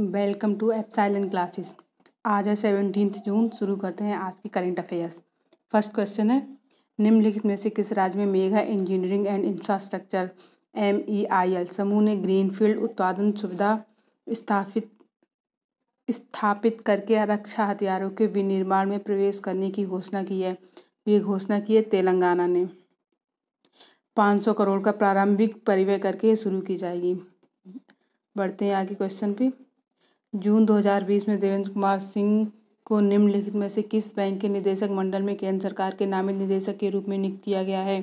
welcome to epsilon classes आज है seventeen जून शुरू करते हैं आज की करंट अफेयर्स फर्स्ट क्वेश्चन है निम्नलिखित में से किस राज्य में Megha engineering and infrastructure M E I L समूह ने ग्रीनफील्ड उत्पादन सुविधा स्थापित स्थापित करके रक्षा हथियारों के विनिर्माण में प्रवेश करने की घोषणा की है ये घोषणा की है तेलंगाना ने 500 करोड़ का प्रारंभिक परिवय करके शुरू की जाएगी बढ़ते हैं आगे क्वेश्चन पे जून 2020 में देवेंद्र कुमार सिंह को निम्नलिखित में से किस बैंक के निदेशक मंडल में केंद्र सरकार के नामित निदेशक के रूप में नियुक्त किया गया है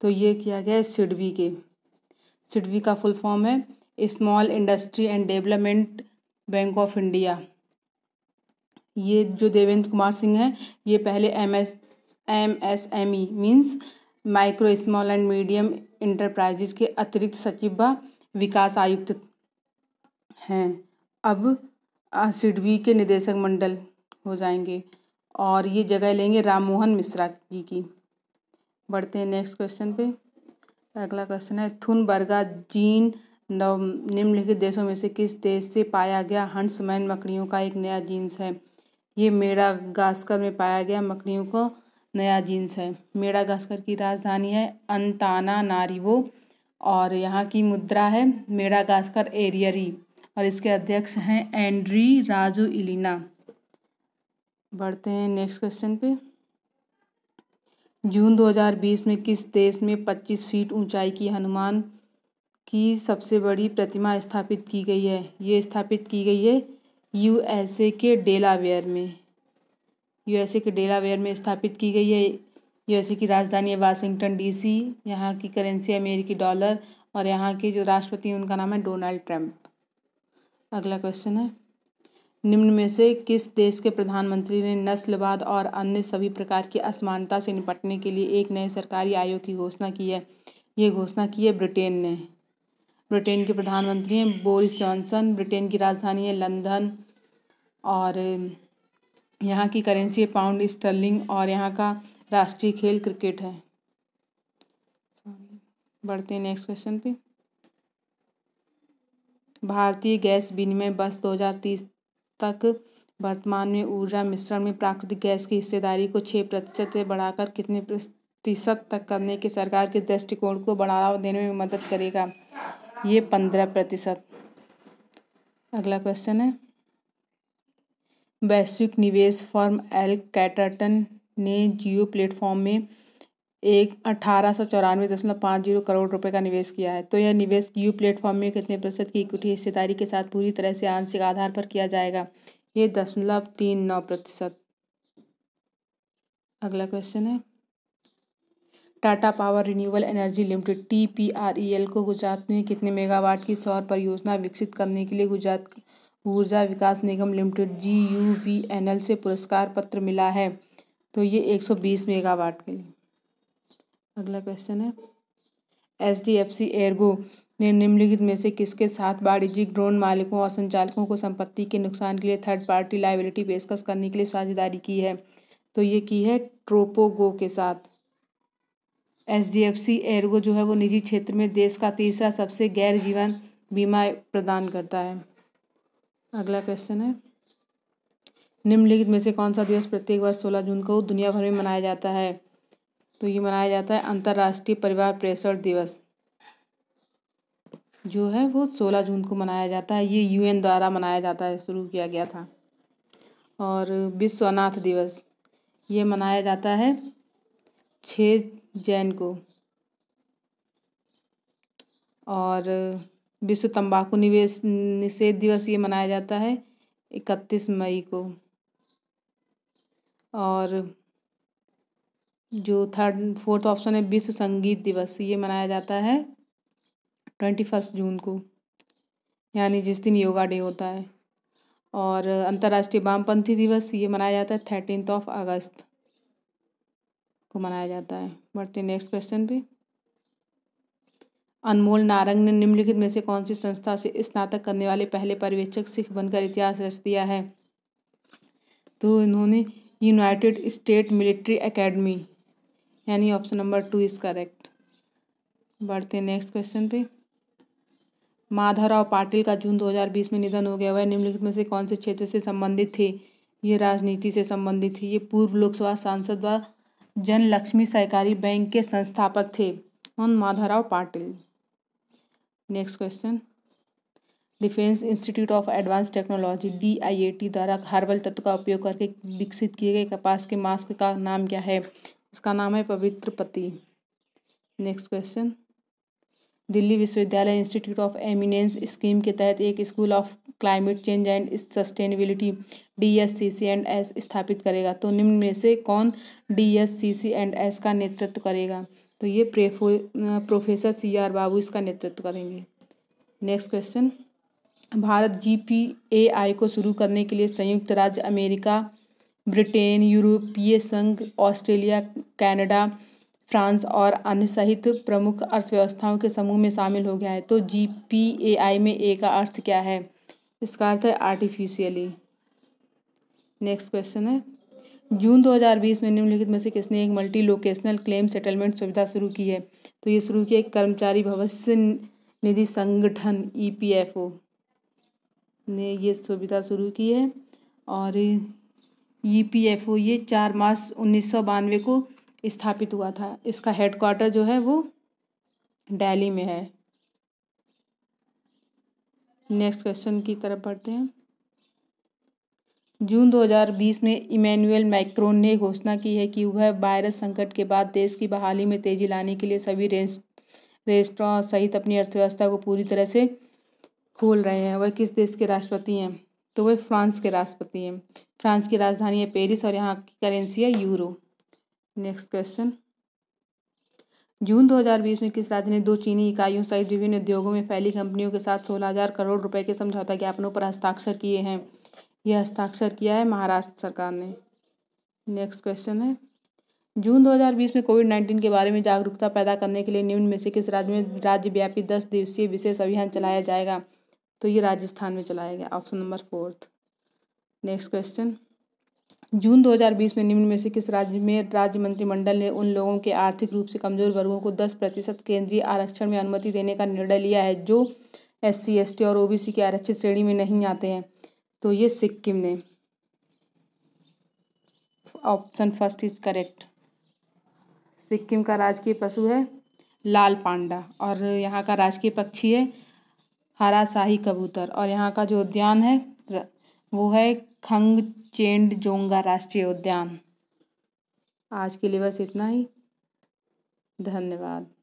तो ये किया गया है सिडवी के सिडवी का फुल फॉर्म है small industry and development bank of India ये जो देवेंद्र कुमार सिंह हैं ये पहले M S M S M E means micro small and medium enterprises के अतिरिक्त सचिव व विकास आयुक्त हैं अब सिडवी के निदेशक मंडल हो जाएंगे और ये जगह लेंगे राम मोहन मिश्रा जी की बढ़ते हैं नेक्स्ट क्वेश्चन पे अगला क्वेश्चन है थुन बर्गा जीन नव निम्नलिखित देशों में से किस देश से पाया गया हंसमैन मकड़ियों का एक नया जीन्स है ये मेड़ा गास्कर में पाया गया मकड़ियों का नया जीन्स है मेड़ा गास्कर की राजधानी है अंताना नारीवो और यहाँ की मुद्रा है मेड़ा गास्कर एरियरी और इसके अध्यक्ष हैं एंड्री राजो इलिना बढ़ते हैं नेक्स्ट क्वेश्चन पे जून 2020 में किस देश में 25 फीट ऊंचाई की हनुमान की सबसे बड़ी प्रतिमा स्थापित की गई है ये स्थापित की गई है यूएसए के डेलावेयर में यूएसए के डेलावेयर में स्थापित की गई है यूएसए की राजधानी है वाशिंगटन डीसी यहाँ की करेंसी अमेरिकी डॉलर और यहाँ के जो राष्ट्रपति हैं उनका नाम है डोनाल्ड ट्रंप अगला क्वेश्चन है निम्न में से किस देश के प्रधानमंत्री ने नस्लवाद और अन्य सभी प्रकार की असमानता से निपटने के लिए एक नए सरकारी आयोग की घोषणा की है ये घोषणा की है ब्रिटेन ने ब्रिटेन के प्रधानमंत्री हैं बोरिस जॉनसन ब्रिटेन की राजधानी है लंदन और यहाँ की करेंसी है पाउंड स्टर्लिंग और यहाँ का राष्ट्रीय खेल क्रिकेट है बढ़ते हैं नेक्स्ट क्वेश्चन पे भारतीय गैस विनिमय वर्ष दो हजार तीस तक वर्तमान में ऊर्जा मिश्रण में प्राकृतिक गैस की हिस्सेदारी को छः प्रतिशत से बढ़ाकर कितने प्रतिशत तक करने के सरकार के दृष्टिकोण को बढ़ावा देने में मदद करेगा ये पंद्रह प्रतिशत अगला क्वेश्चन है वैश्विक निवेश फर्म एल कैटरटन ने जियो प्लेटफॉर्म में एक अठारह सौ चौरानवे दशमलव पाँच जीरो करोड़ रुपए का निवेश किया है तो यह निवेश यू प्लेटफॉर्म में कितने प्रतिशत की इक्विटी हिस्सेदारी के साथ पूरी तरह से आंशिक आधार पर किया जाएगा ये दशमलव तीन नौ प्रतिशत अगला क्वेश्चन है Tata power renewable energy limited T P R E L को गुजरात में कितने मेगावाट की सौर परियोजना विकसित करने के लिए Gujarat Urja Vikas Nigam limited G U V N L से पुरस्कार पत्र मिला है तो ये एक सौ बीस मेगावाट के लिए अगला क्वेश्चन है H D F C Ergo ने निम्नलिखित में से किसके साथ वाणिज्यिक ड्रोन मालिकों और संचालकों को संपत्ति के नुकसान के लिए थर्ड पार्टी लाइबिलिटी पेशकश करने के लिए साझेदारी की है तो ये की है ट्रोपोगो के साथ H D F C Ergo जो है वो निजी क्षेत्र में देश का तीसरा सबसे गैर जीवन बीमा प्रदान करता है अगला क्वेश्चन है निम्नलिखित में से कौन सा दिवस प्रत्येक वर्ष सोलह जून को दुनिया भर में मनाया जाता है तो ये मनाया जाता है अंतर्राष्ट्रीय परिवार प्रेषण दिवस जो है वो सोलह जून को मनाया जाता है ये यूएन द्वारा मनाया जाता है शुरू किया गया था और विश्व अनाथ दिवस ये मनाया जाता है छ जैन को और विश्व तंबाकू निवेश निषेध दिवस ये मनाया जाता है इकतीस मई को और जो थर्ड फोर्थ ऑप्शन है विश्व संगीत दिवस ये मनाया जाता है ट्वेंटी फर्स्ट जून को यानी जिस दिन योगा डे होता है और अंतर्राष्ट्रीय वामपंथी दिवस ये मनाया जाता है थर्टीनथ ऑफ अगस्त को मनाया जाता है बढ़ते नेक्स्ट क्वेश्चन पे अनमोल नारंग ने निम्नलिखित में से कौन सी संस्था से स्नातक करने वाले पहले पर्यवेक्षक सिख बनकर इतिहास रच दिया है तो इन्होंने यूनाइटेड स्टेट मिलिट्री एकेडमी यानी option number two is correct बढ़ते हैं नेक्स्ट क्वेश्चन पे माधवराव पाटिल का जून 2020 में निधन हो गया वह निम्नलिखित में से कौन से क्षेत्र से संबंधित थे ये राजनीति से संबंधित थे ये पूर्व लोकसभा सांसद व जन लक्ष्मी सहकारी बैंक के संस्थापक थे कौन Madhavrao Patil next question defence institute of advance technology D I A T द्वारा हर्बल तत्व का उपयोग करके विकसित किए गए कपास के मास्क का नाम क्या है इसका नाम है पवित्र पति नेक्स्ट क्वेश्चन दिल्ली विश्वविद्यालय इंस्टीट्यूट ऑफ एमिनेंस स्कीम के तहत एक school of climate change and sustainability D S C C and S स्थापित करेगा तो निम्न में से कौन D S C C and S का नेतृत्व करेगा तो ये प्रोफेसर सी आर बाबू इसका नेतृत्व करेंगे next question Bharat G P A I को शुरू करने के लिए संयुक्त राज्य अमेरिका ब्रिटेन यूरोपीय संघ ऑस्ट्रेलिया कनाडा फ्रांस और अन्य सहित प्रमुख अर्थव्यवस्थाओं के समूह में शामिल हो गया है तो जी पी ए आई में ए का अर्थ क्या है इसका अर्थ है आर्टिफिशियली नेक्स्ट क्वेश्चन है जून 2020 में निम्नलिखित में से किसने एक मल्टी लोकेशनल क्लेम सेटलमेंट सुविधा शुरू की है तो ये शुरू किया एक कर्मचारी भविष्य निधि संगठन ई e ने ये सुविधा शुरू की है और ईपीएफओ e ये चार मार्च उन्नीस सौ बानवे को स्थापित हुआ था इसका हेडक्वार्टर जो है वो दिल्ली में है नेक्स्ट क्वेश्चन की तरफ बढ़ते हैं जून 2020 में इमैनुअल मैक्रोन ने घोषणा की है कि वह वायरस संकट के बाद देश की बहाली में तेजी लाने के लिए सभी रेस्ट रेस्टोरेंट सहित अपनी अर्थव्यवस्था को पूरी तरह से खोल रहे हैं वह किस देश के राष्ट्रपति हैं तो वे फ्रांस के राष्ट्रपति हैं फ्रांस की राजधानी है पेरिस और यहाँ की करेंसी है यूरो नेक्स्ट क्वेश्चन जून 2020 में किस राज्य ने दो चीनी इकाइयों सहित विभिन्न उद्योगों में फैली कंपनियों के साथ सोलह हजार करोड़ रुपए के समझौता ज्ञापनों पर हस्ताक्षर किए हैं यह हस्ताक्षर किया है महाराष्ट्र सरकार ने नेक्स्ट क्वेश्चन है जून 2020 में कोविड नाइन्टीन के बारे में जागरूकता पैदा करने के लिए निम्न में से किस राज्य में राज्यव्यापी दस दिवसीय विशेष अभियान चलाया जाएगा तो ये राजस्थान में चलाया गया option number fourth next question जून 2020 में निम्न में से किस राज्य में राज्य मंत्रिमंडल ने उन लोगों के आर्थिक रूप से कमजोर वर्गों को 10 प्रतिशत केंद्रीय आरक्षण में अनुमति देने का निर्णय लिया है जो एस सी एस टी और ओबीसी के आरक्षित श्रेणी में नहीं आते हैं तो ये सिक्किम ने option first is correct Sikkim का राजकीय पशु है लाल पांडा और यहाँ का राजकीय पक्षी है हरा शाही कबूतर और यहाँ का जो उद्यान है वो है खंग चेंड जोंगा राष्ट्रीय उद्यान आज के लिए बस इतना ही धन्यवाद